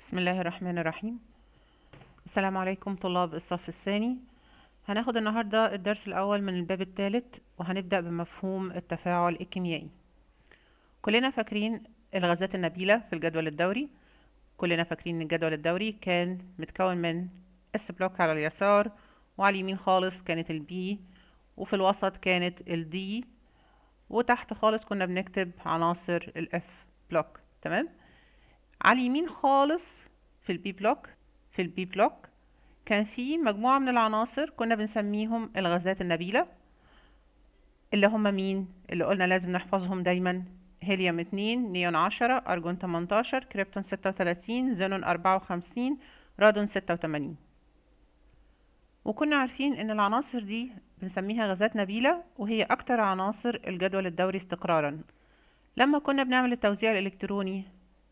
بسم الله الرحمن الرحيم السلام عليكم طلاب الصف الثاني هناخد النهاردة الدرس الأول من الباب الثالث وهنبدأ بمفهوم التفاعل الكيميائي كلنا فاكرين الغازات النبيلة في الجدول الدوري كلنا فاكرين ان الجدول الدوري كان متكون من اس بلوك على اليسار وعلى اليمين خالص كانت البي وفي الوسط كانت الدي وتحت خالص كنا بنكتب عناصر الاف بلوك تمام على اليمين خالص في البي بلوك في البي بلوك كان في مجموعة من العناصر كنا بنسميهم الغازات النبيلة اللي هم مين اللي قلنا لازم نحفظهم دايما هيليوم اتنين نيون عشرة أرجون تمنتاشر كريبتون ستة وتلاتين زينون أربعة وخمسين رادون ستة وتمانين وكنا عارفين ان العناصر دي بنسميها غازات نبيلة وهي أكتر عناصر الجدول الدوري استقرارا لما كنا بنعمل التوزيع الإلكتروني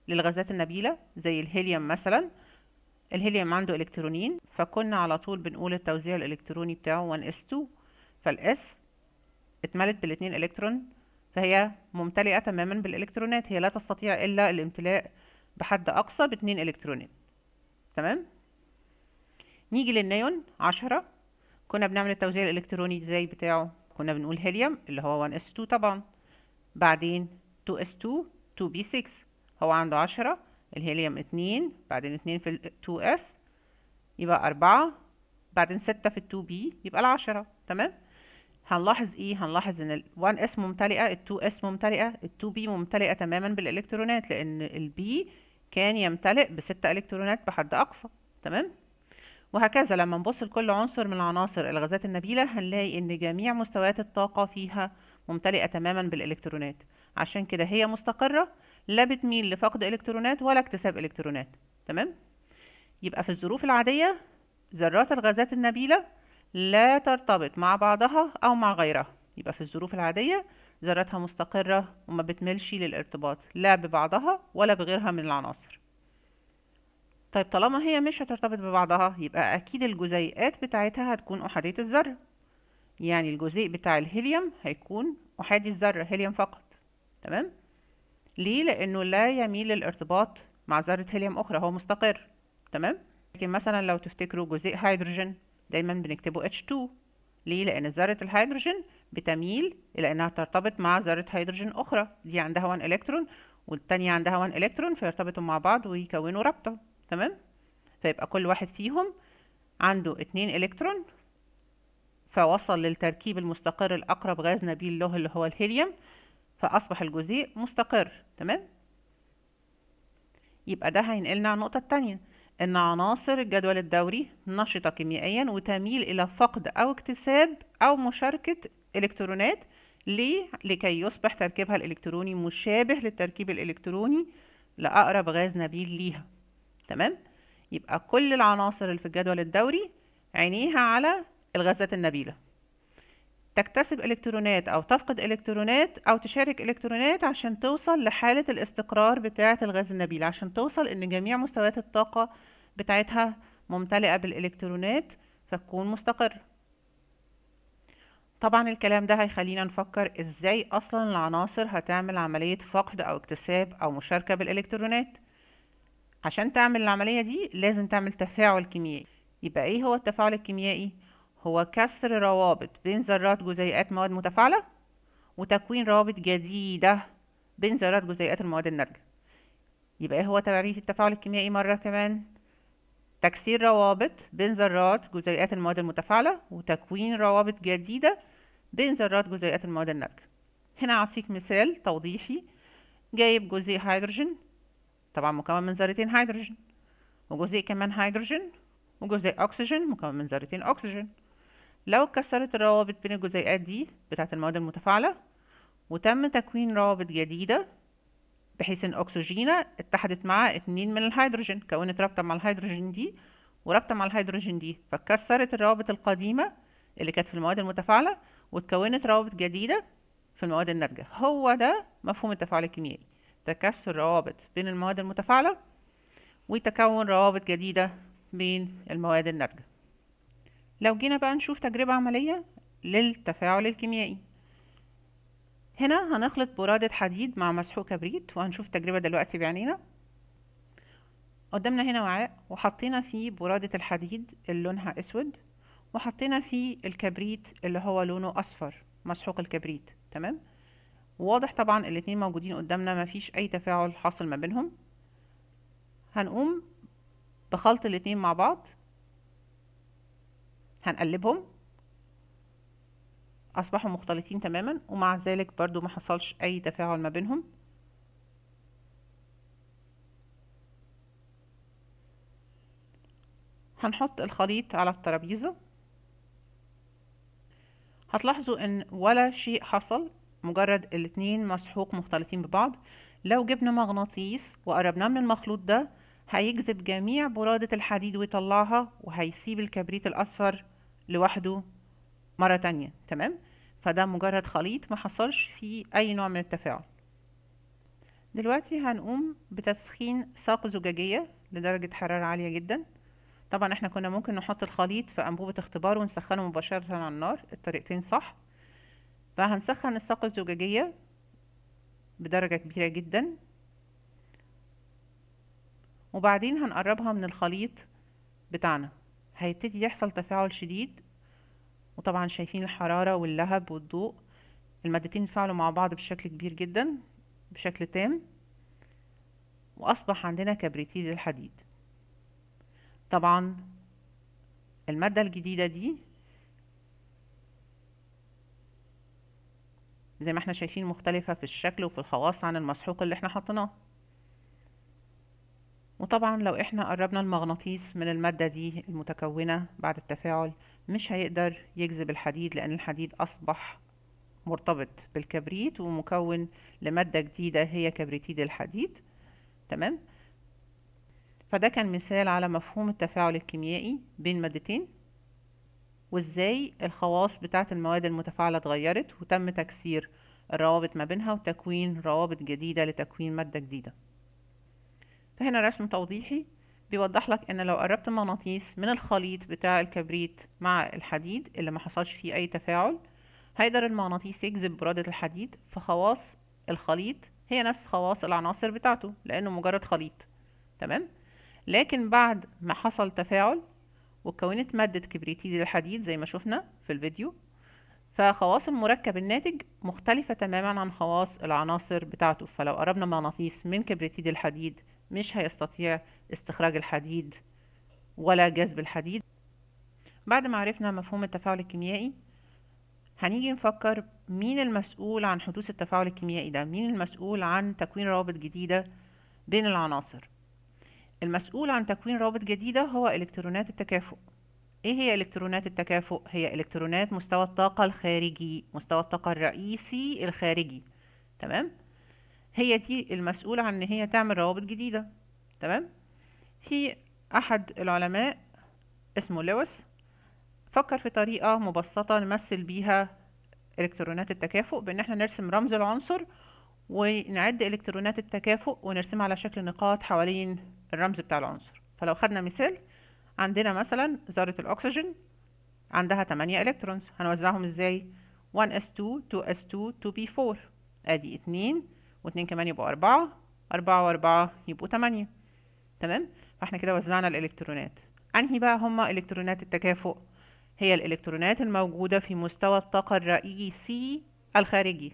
للغازات النبيلة زي الهيليوم مثلا الهيليوم عنده الكترونين فكنا على طول بنقول التوزيع الالكتروني بتاعه 1s2 فالاس اتملت بالاتنين الكترون فهي ممتلئة تماما بالالكترونات هي لا تستطيع الا الامتلاء بحد اقصى باتنين الكترونات تمام نيجي للنيون عشرة كنا بنعمل التوزيع الالكتروني ازاي بتاعه كنا بنقول هيليوم اللي هو 1s2 طبعا بعدين 2s2 2b6 هو عنده عشرة الهيليوم اتنين بعدين اتنين في التو اس يبقى أربعة بعدين ستة في التو بي يبقى العشرة تمام هنلاحظ ايه هنلاحظ ان الوان 1 اس ممتليه التو ال2 اس ممتليه التو ال2 بي ممتلئه تماما بالالكترونات لان البي كان يمتلئ بستة الكترونات بحد اقصى تمام وهكذا لما نبص لكل عنصر من عناصر الغازات النبيله هنلاقي ان جميع مستويات الطاقه فيها ممتلئه تماما بالالكترونات عشان كده هي مستقره لا بتميل لفقد الكترونات ولا اكتساب الكترونات تمام يبقى في الظروف العاديه ذرات الغازات النبيله لا ترتبط مع بعضها او مع غيرها يبقى في الظروف العاديه ذراتها مستقره وما بتميلش للارتباط لا ببعضها ولا بغيرها من العناصر طيب طالما هي مش هترتبط ببعضها يبقى اكيد الجزيئات بتاعتها هتكون احاديه الذره يعني الجزيء بتاع الهيليوم هيكون احادي الذره هيليوم فقط تمام ليه لانه لا يميل الارتباط مع ذره هيليوم اخرى هو مستقر تمام لكن مثلا لو تفتكروا جزيء هيدروجين دايما بنكتبه H2 ليه لان ذره الهيدروجين بتميل الى انها ترتبط مع ذره هيدروجين اخرى دي عندها 1 الكترون والتانية عندها 1 الكترون فيرتبطوا مع بعض ويكونوا رابطه تمام فيبقى كل واحد فيهم عنده 2 الكترون فوصل للتركيب المستقر الاقرب غاز نبيل له اللي هو الهيليوم فأصبح الجزيء مستقر تمام يبقى ده هينقلنا على النقطة التانية إن عناصر الجدول الدوري نشطة كيميائيا وتميل إلى فقد أو اكتساب أو مشاركة إلكترونات ليه؟ لكي يصبح تركيبها الإلكتروني مشابه للتركيب الإلكتروني لأقرب غاز نبيل ليها تمام؟ يبقى كل العناصر اللي في الجدول الدوري عينيها على الغازات النبيله تكتسب إلكترونات أو تفقد إلكترونات أو تشارك إلكترونات عشان توصل لحالة الاستقرار بتاعة الغاز النبيل عشان توصل إن جميع مستويات الطاقة بتاعتها ممتلئة بالإلكترونات فتكون مستقر طبعا الكلام ده هيخلينا نفكر إزاي أصلا العناصر هتعمل عملية فقد أو اكتساب أو مشاركة بالإلكترونات عشان تعمل العملية دي لازم تعمل تفاعل كيميائي يبقى إيه هو التفاعل الكيميائي؟ هو كسر روابط بين ذرات جزيئات مواد متفاعلة وتكوين روابط جديدة بين ذرات جزيئات المواد الناتجة يبقى ايه هو تعريف التفاعل الكيميائي مرة كمان تكسير روابط بين ذرات جزيئات المواد المتفاعلة وتكوين روابط جديدة بين ذرات جزيئات المواد الناتجة هنا أعطيك مثال توضيحي جايب جزيء هيدروجين طبعا مكون من ذرتين هيدروجين وجزيء كمان هيدروجين وجزيء أكسجين مكون من ذرتين أكسجين لو اتكسرت الروابط بين الجزيئات دي بتاعة المواد المتفاعلة وتم تكوين روابط جديدة بحيث ان اكسجينة اتحدت مع اتنين من الهيدروجين كونت رابطة مع الهيدروجين دي ورابطة مع الهيدروجين دي فاتكسرت الروابط القديمة اللي كانت في المواد المتفاعلة واتكونت روابط جديدة في المواد الناتجة هو ده مفهوم التفاعل الكيميائي تكسر روابط بين المواد المتفاعلة وتكون روابط جديدة بين المواد الناتجة لو جينا بقى نشوف تجربة عملية للتفاعل الكيميائي هنا هنخلط برادة حديد مع مسحوق كبريت وهنشوف التجربة دلوقتي بعينينا قدامنا هنا وعاء وحطينا فيه برادة الحديد اللي لونها اسود وحطينا فيه الكبريت اللي هو لونه اصفر مسحوق الكبريت تمام واضح طبعا الاتنين موجودين قدامنا مفيش اي تفاعل حاصل ما بينهم هنقوم بخلط الاتنين مع بعض هنقلبهم اصبحوا مختلطين تماما ومع ذلك برضو ما حصلش اي تفاعل ما بينهم هنحط الخليط على الترابيزة هتلاحظوا ان ولا شيء حصل مجرد الاتنين مسحوق مختلطين ببعض لو جبنا مغناطيس وقربناه من المخلوط ده هيجذب جميع برادة الحديد ويطلعها وهيسيب الكبريت الأصفر لوحده مرة تانية تمام فده مجرد خليط ما حصلش فيه أي نوع من التفاعل دلوقتي هنقوم بتسخين ساق زجاجية لدرجة حرارة عالية جدا طبعا احنا كنا ممكن نحط الخليط في أنبوبة اختبار ونسخنه مباشرة على النار الطريقتين صح فهنسخن الساق الزجاجية بدرجة كبيرة جدا وبعدين هنقربها من الخليط بتاعنا هيبتدي يحصل تفاعل شديد وطبعا شايفين الحرارة واللهب والضوء المادتين تفاعلوا مع بعض بشكل كبير جدا بشكل تام وأصبح عندنا كبريتيل الحديد طبعا المادة الجديدة دي زي ما احنا شايفين مختلفة في الشكل وفي الخواص عن المسحوق اللي احنا حطيناه وطبعا لو احنا قربنا المغناطيس من المادة دي المتكونة بعد التفاعل مش هيقدر يجذب الحديد لأن الحديد أصبح مرتبط بالكبريت ومكون لمادة جديدة هي كبريتيد الحديد تمام فده كان مثال على مفهوم التفاعل الكيميائي بين مادتين وازاي الخواص بتاعة المواد المتفاعلة اتغيرت وتم تكسير الروابط ما بينها وتكوين روابط جديدة لتكوين مادة جديدة هنا رسم توضيحي بيوضح لك ان لو قربت المغناطيس من الخليط بتاع الكبريت مع الحديد اللي ما حصلش فيه اي تفاعل هيقدر المغناطيس يجذب برادة الحديد فخواص الخليط هي نفس خواص العناصر بتاعته لانه مجرد خليط تمام لكن بعد ما حصل تفاعل وكونت مادة كبريتيد الحديد زي ما شفنا في الفيديو فخواص المركب الناتج مختلفة تماما عن خواص العناصر بتاعته فلو قربنا مغناطيس من كبريتيد الحديد مش هيستطيع استخراج الحديد ولا جذب الحديد بعد ما عرفنا مفهوم التفاعل الكيميائي هنيجي نفكر مين المسؤول عن حدوث التفاعل الكيميائي ده مين المسؤول عن تكوين روابط جديدة بين العناصر المسؤول عن تكوين روابط جديدة هو إلكترونات التكافؤ ايه هي إلكترونات التكافؤ هي إلكترونات مستوى الطاقة الخارجي مستوى الطاقة الرئيسي الخارجي تمام هي دي المسؤولة عن ان هي تعمل روابط جديدة تمام في احد العلماء اسمه لويس فكر في طريقة مبسطة نمثل بيها الكترونات التكافؤ بان احنا نرسم رمز العنصر ونعد الكترونات التكافؤ ونرسمها على شكل نقاط حوالين الرمز بتاع العنصر فلو خدنا مثال عندنا مثلا ذرة الأكسجين عندها 8 إلكترونز هنوزعهم إزاي 1s2 2s2 2p4 أدي 2 واتنين كمان يبقوا أربعة أربعة وأربعة يبقوا تمانية تمام فاحنا كده وزعنا الإلكترونات أنهي بقى هما إلكترونات التكافؤ هي الإلكترونات الموجودة في مستوى الطاقة الرئيسي الخارجي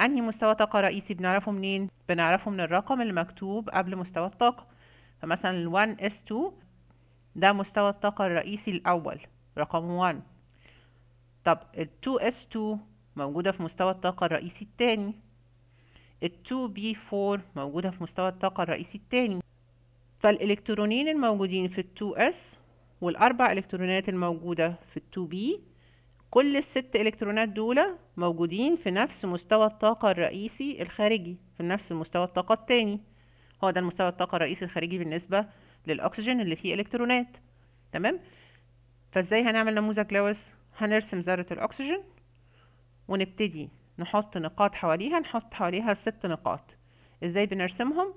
أنهي مستوى طاقة رئيسي بنعرفه منين؟ بنعرفه من الرقم المكتوب قبل مستوى الطاقة فمثلا 1S2 ده مستوى الطاقة الرئيسي الأول رقم 1 طب ال 2S2 موجودة في مستوى الطاقة الرئيسي التاني ال 2B4 موجودة في مستوى الطاقة الرئيسي التاني فالإلكترونين الموجودين في ال 2S والأربع إلكترونات الموجودة في ال 2B كل الست إلكترونات دول موجودين في نفس مستوى الطاقة الرئيسي الخارجي في نفس مستوى الطاقة التاني هو ده المستوى الطاقة الرئيسي الخارجي بالنسبة للأكسجين اللي فيه إلكترونات تمام فازاي هنعمل نموذج لويس هنرسم ذرة الأكسجين ونبتدي نحط نقاط حواليها نحط حواليها ست نقاط ازاي بنرسمهم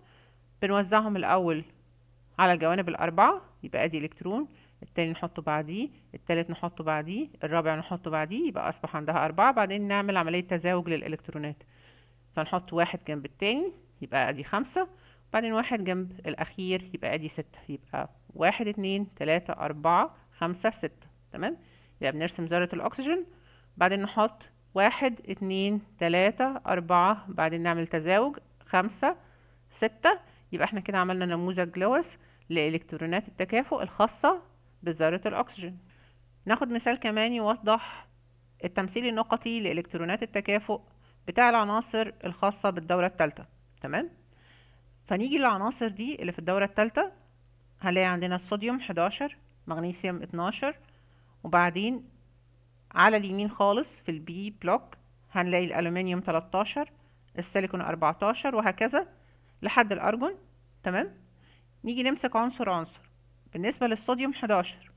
بنوزعهم الاول على الجوانب الاربعه يبقى ادي الكترون التاني نحطه بعديه التالت نحطه بعديه الرابع نحطه بعديه يبقى اصبح عندها اربعه بعدين نعمل عمليه تزاوج للالكترونات فنحط واحد جنب التاني يبقى ادي خمسه بعدين واحد جنب الأخير يبقى أدي ستة يبقى واحد اتنين تلاتة أربعة خمسة ستة تمام يبقى بنرسم ذرة الأكسجين بعدين نحط واحد اتنين تلاتة أربعة بعدين نعمل تزاوج خمسة ستة يبقى احنا كده عملنا نموذج لويس لإلكترونات التكافؤ الخاصة بذرة الأكسجين ناخد مثال كمان يوضح التمثيل النقطي لإلكترونات التكافؤ بتاع العناصر الخاصة بالدورة الثالثة تمام فنيجي للعناصر دي اللي في الدورة الثالثة هنلاقي عندنا الصوديوم 11 مغنيسيوم 12 وبعدين على اليمين خالص في البي بلوك هنلاقي الالومنيوم 13 السيليكون 14 وهكذا لحد الارجون تمام نيجي نمسك عنصر عنصر بالنسبة للصوديوم 11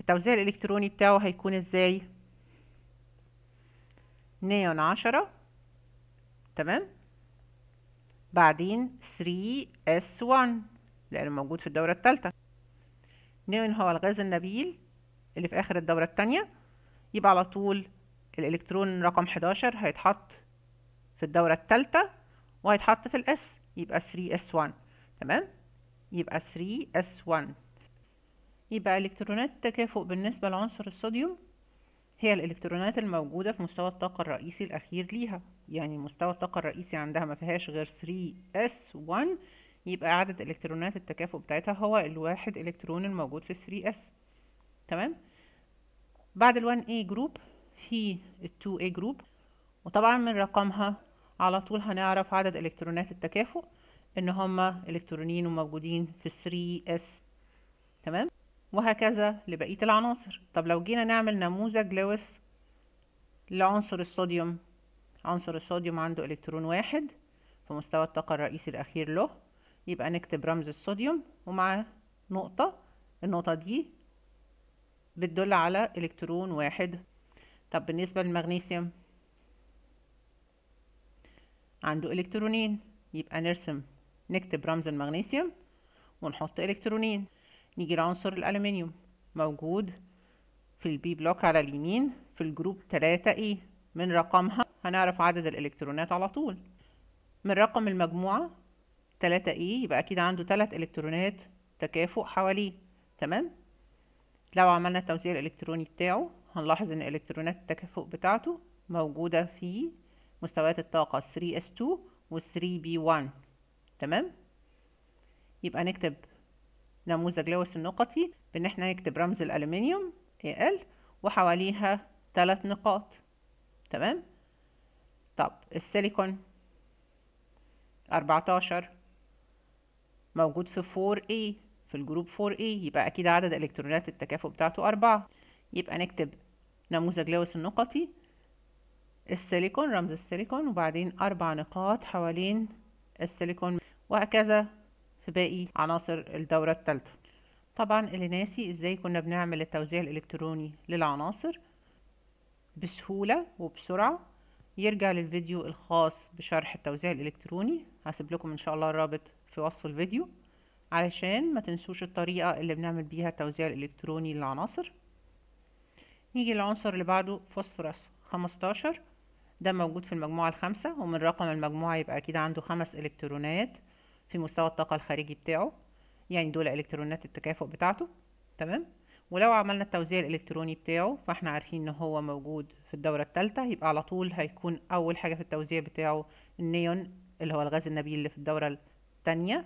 التوزيع الالكتروني بتاعه هيكون ازاي نيون 10 تمام بعدين 3S1 لأنه موجود في الدورة الثالثة نيون هو الغاز النبيل اللي في آخر الدورة الثانية يبقى على طول الالكترون رقم 11 هيتحط في الدورة الثالثة وهيتحط في الاس يبقى 3s1 تمام يبقى 3s1 يبقى الكترونات التكافؤ بالنسبة لعنصر الصوديوم هي الالكترونات الموجودة في مستوى الطاقة الرئيسي الأخير ليها يعني مستوى الطاقة الرئيسي عندها ما فيهاش غير 3s1 يبقى عدد الكترونات التكافؤ بتاعتها هو الواحد الكترون الموجود في 3s تمام بعد ال 1A جروب في ال 2A جروب وطبعا من رقمها على طول هنعرف عدد الكترونات التكافؤ ان هما الكترونين وموجودين في 3S تمام وهكذا لبقية العناصر طب لو جينا نعمل نموذج لويس لعنصر الصوديوم عنصر الصوديوم عنده الكترون واحد في مستوى الطاقة الرئيسي الأخير له يبقى نكتب رمز الصوديوم ومعاه نقطة النقطة دي بتدل على إلكترون واحد طب بالنسبة للمغنيسيوم عنده إلكترونين يبقى نرسم نكتب رمز المغنيسيوم ونحط إلكترونين نيجي لعنصر الألمنيوم موجود في البي بلوك على اليمين في الجروب 3 اي من رقمها هنعرف عدد الإلكترونات على طول من رقم المجموعة 3 اي يبقى أكيد عنده 3 إلكترونات تكافؤ حواليه تمام لو عملنا التوزيع الالكتروني بتاعه هنلاحظ ان الكترونات التكافؤ بتاعته موجوده في مستويات الطاقه 3s2 و 3b1 تمام يبقى نكتب نموذج لوس النقطي بان احنا نكتب رمز الالومنيوم ال وحواليها ثلاث نقاط تمام طب السيليكون 14 موجود في 4A في الجروب 4A إيه، يبقى أكيد عدد إلكترونات التكافؤ بتاعته أربعة يبقى نكتب نموذج لويس النقطي السيليكون رمز السيليكون وبعدين أربع نقاط حوالين السيليكون وهكذا في باقي عناصر الدورة الثالثة طبعا اللي ناسي ازاي كنا بنعمل التوزيع الإلكتروني للعناصر بسهولة وبسرعة يرجع للفيديو الخاص بشرح التوزيع الإلكتروني هسيب لكم إن شاء الله الرابط في وصف الفيديو علشان ما تنسوش الطريقة اللي بنعمل بيها التوزيع الإلكتروني للعناصر نيجي للعنصر اللي بعده فوسفورس 15 ده موجود في المجموعة الخامسة ومن رقم المجموعة يبقى أكيد عنده خمس إلكترونات في مستوى الطاقة الخارجي بتاعه يعني دول إلكترونات التكافؤ بتاعته تمام ولو عملنا التوزيع الإلكتروني بتاعه فاحنا عارفين إن هو موجود في الدورة التالتة يبقى على طول هيكون أول حاجة في التوزيع بتاعه النيون اللي هو الغاز النبيل اللي في الدورة التانية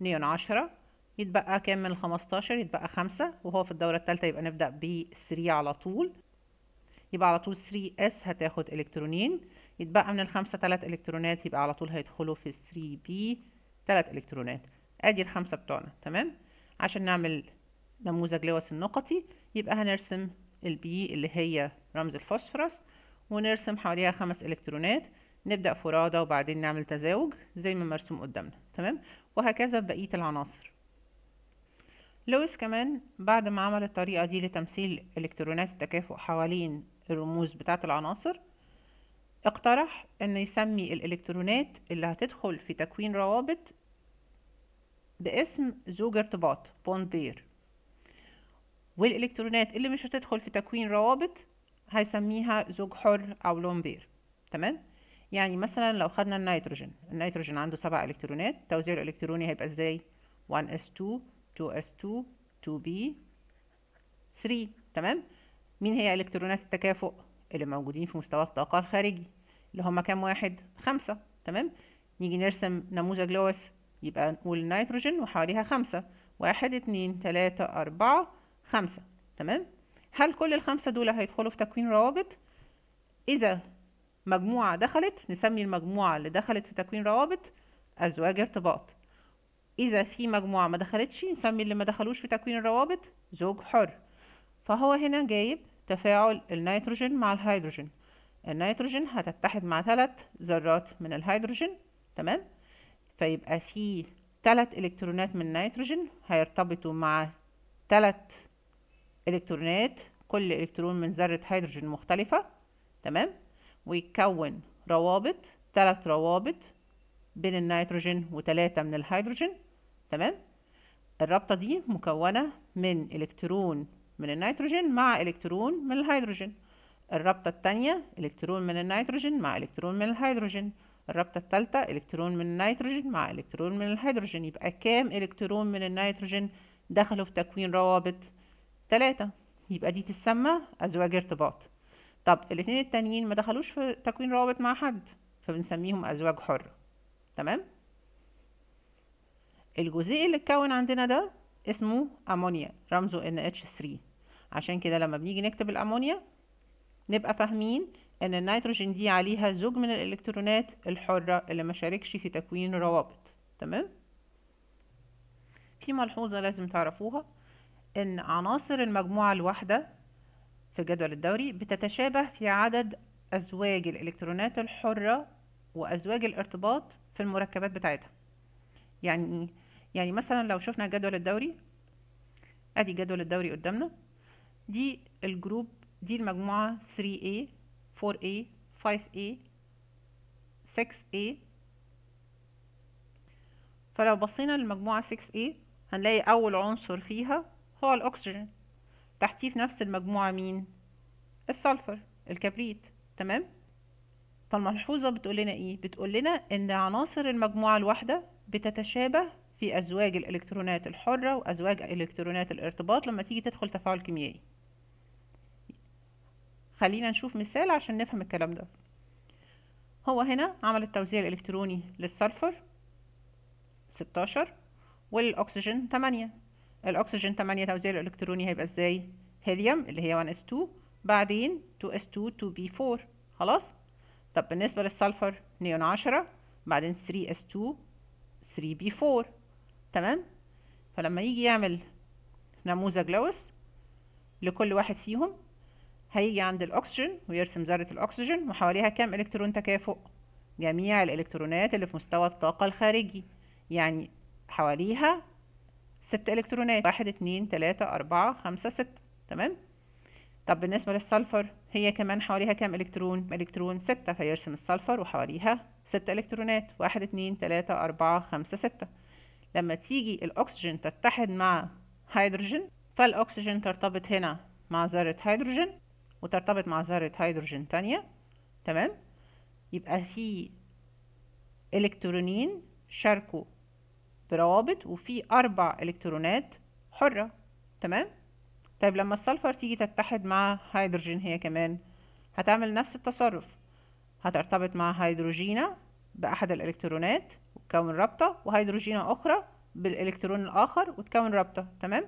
نيون عشرة يتبقى كام من الخمستاشر يتبقى خمسة وهو في الدورة التالتة يبقى نبدأ ب 3 على طول يبقى على طول 3 اس هتاخد الكترونين يتبقى من الخمسة تلات الكترونات يبقى على طول هيدخلوا في 3 بي تلات الكترونات ادي الخمسة بتوعنا تمام عشان نعمل نموذج لوس النقطي يبقى هنرسم البي اللي هي رمز الفوسفورس ونرسم حواليها خمس الكترونات نبدأ فرادة وبعدين نعمل تزاوج زي ما مرسوم قدامنا تمام وهكذا بقية العناصر لويس كمان بعد ما عمل الطريقة دي لتمثيل إلكترونات التكافؤ حوالين الرموز بتاعة العناصر اقترح أن يسمي الإلكترونات اللي هتدخل في تكوين روابط باسم زوج ارتباط بوند بير والإلكترونات اللي مش هتدخل في تكوين روابط هيسميها زوج حر أو لون بير تمام؟ يعني مثلا لو خدنا النيتروجين النيتروجين عنده سبع الكترونات توزيع الالكتروني هيبقى ازاي 1s2 2s2 2b 3 تمام مين هي الكترونات التكافؤ اللي موجودين في مستوى الطاقه الخارجي اللي هم كام واحد خمسة تمام نيجي نرسم نموذج لويس يبقى نقول النيتروجين وحواليها خمسة واحد اتنين تلاتة أربعة خمسة تمام هل كل الخمسة دول هيدخلوا في تكوين روابط إذا مجموعة دخلت نسمي المجموعة اللي دخلت في تكوين روابط أزواج ارتباط إذا في مجموعة ما دخلتش نسمي اللي ما دخلوش في تكوين الروابط زوج حر فهو هنا جايب تفاعل النيتروجين مع الهيدروجين النيتروجين هتتحد مع ثلاث ذرات من الهيدروجين تمام فيبقى في ثلاث الكترونات من النيتروجين هيرتبطوا مع ثلاث الكترونات كل الكترون من ذره هيدروجين مختلفه تمام ويتكون روابط ثلاث روابط بين النيتروجين وثلاثة من الهيدروجين تمام الرابطة دي مكونة من إلكترون من النيتروجين مع إلكترون من الهيدروجين الرابطة الثانية إلكترون من النيتروجين مع إلكترون من الهيدروجين الرابطة الثالثة إلكترون من النيتروجين مع إلكترون من الهيدروجين يبقى كام إلكترون من النيتروجين دخلوا في تكوين روابط ثلاثة يبقى دي تسمى أزواج ارتباط طب الاثنين التانيين ما دخلوش في تكوين روابط مع حد فبنسميهم أزواج حرة تمام الجزيء اللي اتكون عندنا ده اسمه أمونيا رمزه NH3 عشان كده لما بنيجي نكتب الأمونيا نبقى فاهمين ان النيتروجين دي عليها زوج من الالكترونات الحرة اللي ما شاركش في تكوين روابط تمام في ملحوظة لازم تعرفوها ان عناصر المجموعة الواحدة في جدول الدوري بتتشابه في عدد أزواج الإلكترونات الحرة وأزواج الارتباط في المركبات بتاعتها يعني يعني مثلا لو شفنا جدول الدوري ادي جدول الدوري قدامنا دي الجروب دي المجموعة 3A 4A 5A 6A فلو بصينا للمجموعة 6A هنلاقي أول عنصر فيها هو الأكسجين تحتيه في نفس المجموعة مين السلفر الكبريت تمام فالملحوظة بتقول لنا ايه بتقول لنا ان عناصر المجموعة الواحدة بتتشابه في ازواج الالكترونات الحرة وازواج الكترونات الارتباط لما تيجي تدخل تفاعل كيميائي خلينا نشوف مثال عشان نفهم الكلام ده هو هنا عمل التوزيع الالكتروني للسلفر 16 وللاكسجين 8 الاكسجين 8 توزيع الالكتروني هيبقى ازاي هيليوم اللي هي 1s2 بعدين 2s2 2b4 خلاص طب بالنسبه للسلفر نيون 10 بعدين 3s2 3b4 تمام فلما يجي يعمل نموذج لوس لكل واحد فيهم هيجي عند الاكسجين ويرسم ذره الاكسجين وحواليها كام الكترون تكافؤ جميع الالكترونات اللي في مستوى الطاقه الخارجي يعني حواليها ست الكترونات واحد اتنين تلاتة أربعة خمسة ستة تمام طب بالنسبة للسلفر هي كمان حواليها كام الكترون الكترون ستة فيرسم السلفر وحواليها ست الكترونات واحد اتنين تلاتة أربعة خمسة ستة لما تيجي الأكسجين تتحد مع هيدروجين فالأكسجين ترتبط هنا مع ذرة هيدروجين وترتبط مع ذرة هيدروجين تانية تمام يبقى في إلكترونين شاركوا بروابط وفي أربع إلكترونات حرة تمام؟ طيب لما السلفر تيجي تتحد مع هيدروجين هي كمان هتعمل نفس التصرف هترتبط مع هيدروجينة بأحد الإلكترونات وتكون رابطة وهيدروجينة أخرى بالإلكترون الآخر وتكون رابطة تمام؟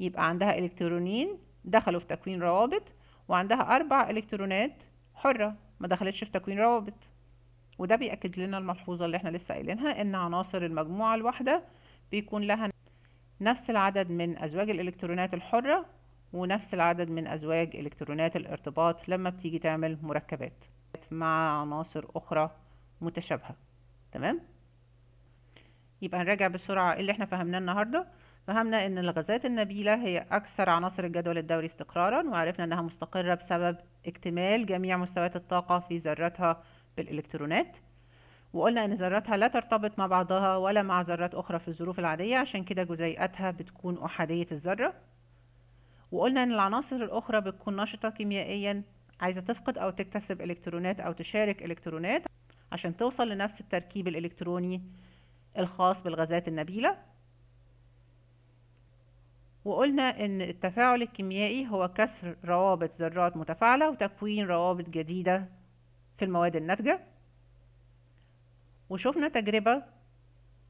يبقى عندها إلكترونين دخلوا في تكوين روابط وعندها أربع إلكترونات حرة ما دخلتش في تكوين روابط وده بيأكد لنا الملحوظة اللي احنا لسه قايلينها ان عناصر المجموعة الواحدة بيكون لها نفس العدد من أزواج الإلكترونات الحرة ونفس العدد من أزواج إلكترونات الارتباط لما بتيجي تعمل مركبات مع عناصر أخرى متشابهة تمام؟ يبقى هنراجع بسرعة اللي احنا فهمناه النهاردة فهمنا ان الغازات النبيلة هي اكثر عناصر الجدول الدوري استقرارا وعرفنا انها مستقرة بسبب اكتمال جميع مستويات الطاقة في ذرتها الالكترونات وقلنا إن ذراتها لا ترتبط مع بعضها ولا مع ذرات أخرى في الظروف العادية عشان كده جزيئاتها بتكون أحادية الذرة وقلنا إن العناصر الأخرى بتكون نشطة كيميائيا عايزة تفقد أو تكتسب إلكترونات أو تشارك إلكترونات عشان توصل لنفس التركيب الإلكتروني الخاص بالغازات النبيلة وقلنا إن التفاعل الكيميائي هو كسر روابط ذرات متفاعلة وتكوين روابط جديدة في المواد الناتجة وشوفنا تجربة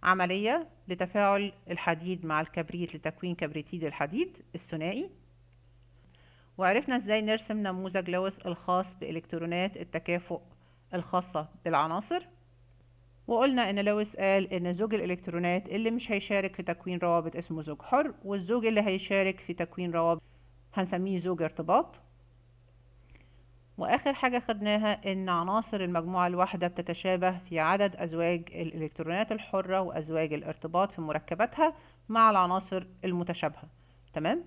عملية لتفاعل الحديد مع الكبريت لتكوين كبريتيد الحديد الثنائي وعرفنا ازاي نرسم نموذج لويس الخاص بإلكترونات التكافؤ الخاصة بالعناصر وقلنا ان لويس قال ان زوج الالكترونات اللي مش هيشارك في تكوين روابط اسمه زوج حر والزوج اللي هيشارك في تكوين روابط هنسميه زوج ارتباط واخر حاجه خدناها ان عناصر المجموعه الواحده بتتشابه في عدد ازواج الالكترونات الحره وازواج الارتباط في مركباتها مع العناصر المتشابهه تمام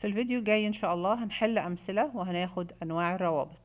في الفيديو الجاي ان شاء الله هنحل امثله وهناخد انواع الروابط